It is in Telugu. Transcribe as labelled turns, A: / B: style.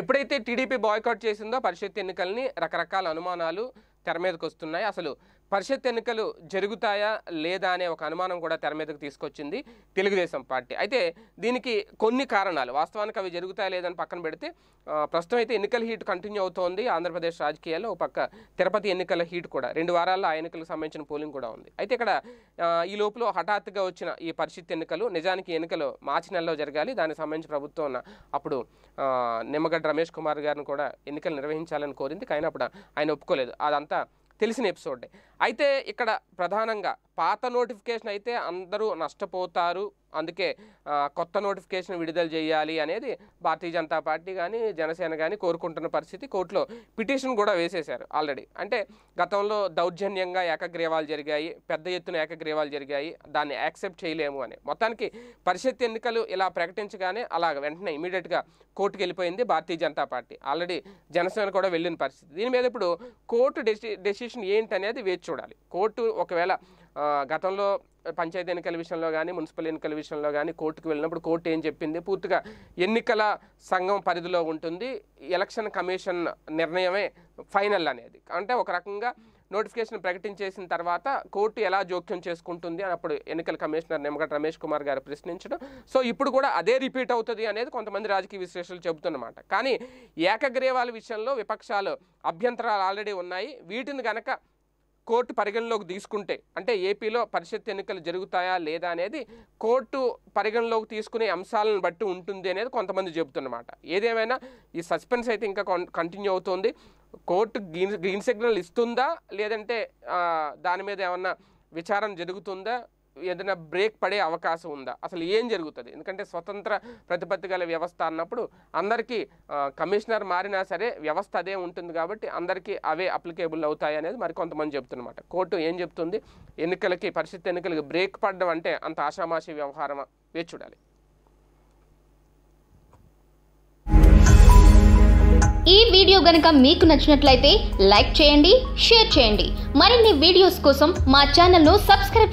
A: ఎప్పుడైతే టీడీపీ బాయ్కాట్ చేసిందో పరిషత్ ఎన్నికల్ని రకరకాల అనుమానాలు తెర మీదకి వస్తున్నాయి అసలు పరిషత్ ఎన్నికలు జరుగుతాయా లేదా అనే ఒక అనుమానం కూడా తెర మీదకు తీసుకొచ్చింది తెలుగుదేశం పార్టీ అయితే దీనికి కొన్ని కారణాలు వాస్తవానికి అవి జరుగుతాయా లేదని పక్కన పెడితే ప్రస్తుతం అయితే ఎన్నికల హీట్ కంటిన్యూ అవుతోంది ఆంధ్రప్రదేశ్ రాజకీయాల్లో ఒక పక్క తిరుపతి ఎన్నికల హీట్ కూడా రెండు వారాల్లో ఆ ఎన్నికలకు సంబంధించిన పోలింగ్ కూడా ఉంది అయితే ఇక్కడ ఈ లోపల హఠాత్తుగా వచ్చిన ఈ పరిషత్ ఎన్నికలు నిజానికి ఎన్నికలు మార్చి నెలలో జరగాలి దానికి సంబంధించి ప్రభుత్వం అప్పుడు నిమ్మగడ్డ రమేష్ కుమార్ గారిని కూడా ఎన్నికలు నిర్వహించాలని కోరింది కానీ అప్పుడు ఆయన ఒప్పుకోలేదు అదంతా తెలిసిన ఎపిసోడే అయితే ఇక్కడ ప్రధానంగా పాత నోటిఫికేషన్ అయితే అందరూ నష్టపోతారు అందుకే కొత్త నోటిఫికేషన్ విడుదల చేయాలి అనేది భారతీయ జనతా పార్టీ కానీ జనసేన కానీ కోరుకుంటున్న పరిస్థితి కోర్టులో పిటిషన్ కూడా వేసేశారు ఆల్రెడీ అంటే గతంలో దౌర్జన్యంగా ఏకగ్రీవాలు జరిగాయి పెద్ద ఎత్తున ఏకగ్రీవాలు జరిగాయి దాన్ని యాక్సెప్ట్ చేయలేము అని మొత్తానికి పరిషత్ ఎన్నికలు ఇలా ప్రకటించగానే అలా వెంటనే ఇమీడియట్గా కోర్టుకు వెళ్ళిపోయింది భారతీయ జనతా పార్టీ ఆల్రెడీ జనసేన కూడా వెళ్ళిన పరిస్థితి దీని మీద ఇప్పుడు కోర్టు డెసి డెసిషన్ ఏంటనేది వేచి చూడాలి కోర్టు ఒకవేళ గతంలో పంచాయతీ ఎన్నికల విషయంలో కానీ మున్సిపల్ ఎన్నికల విషయంలో కానీ కోర్టుకు వెళ్ళినప్పుడు కోర్టు ఏం చెప్పింది పూర్తిగా ఎన్నికల సంఘం పరిధిలో ఉంటుంది ఎలక్షన్ కమిషన్ నిర్ణయమే ఫైనల్ అనేది అంటే ఒక రకంగా నోటిఫికేషన్ ప్రకటించేసిన తర్వాత కోర్టు ఎలా జోక్యం చేసుకుంటుంది అని అప్పుడు ఎన్నికల కమిషనర్ నిమ్మగడ్డ రమేష్ కుమార్ గారు ప్రశ్నించడం సో ఇప్పుడు కూడా అదే రిపీట్ అవుతుంది అనేది కొంతమంది రాజకీయ విశ్లేషకులు చెబుతున్నమాట కానీ ఏకగ్రీవాల విషయంలో విపక్షాలు అభ్యంతరాలు ఆల్రెడీ ఉన్నాయి వీటిని గనక కోర్టు పరిగణలోకి తీసుకుంటే అంటే ఏపీలో పరిషత్ ఎన్నికలు జరుగుతాయా లేదా అనేది కోర్టు పరిగణలోకి తీసుకునే అంశాలను బట్టి ఉంటుంది అనేది కొంతమంది చెబుతున్నమాట ఏదేమైనా ఈ సస్పెన్స్ అయితే ఇంకా కంటిన్యూ అవుతుంది కోర్టు గ్రీన్ గ్రీన్ సిగ్నల్ ఇస్తుందా లేదంటే దాని మీద ఏమన్నా విచారణ జరుగుతుందా ఏదైనా బ్రేక్ పడే అవకాశం ఉందా అసలు ఏం జరుగుతుంది ఎందుకంటే స్వతంత్ర ప్రతిపత్తి గల వ్యవస్థ అన్నప్పుడు అందరికీ కమిషనర్ మారినా సరే వ్యవస్థ అదే ఉంటుంది కాబట్టి అందరికీ అవే అప్లికేబుల్ అవుతాయి అనేది మరి కొంతమంది చెప్తున్నమాట కోర్టు ఏం చెప్తుంది ఎన్నికలకి పరిస్థితి ఎన్నికలకి బ్రేక్ పడడం అంటే అంత ఆషామాషి వ్యవహారం వేచి చూడాలి ఈ వీడియో గనక మీకు నచ్చినట్లయితే లైక్ చేయండి షేర్ చేయండి మరిన్ని వీడియోస్ కోసం మా ఛానల్ను సబ్స్క్రైబ్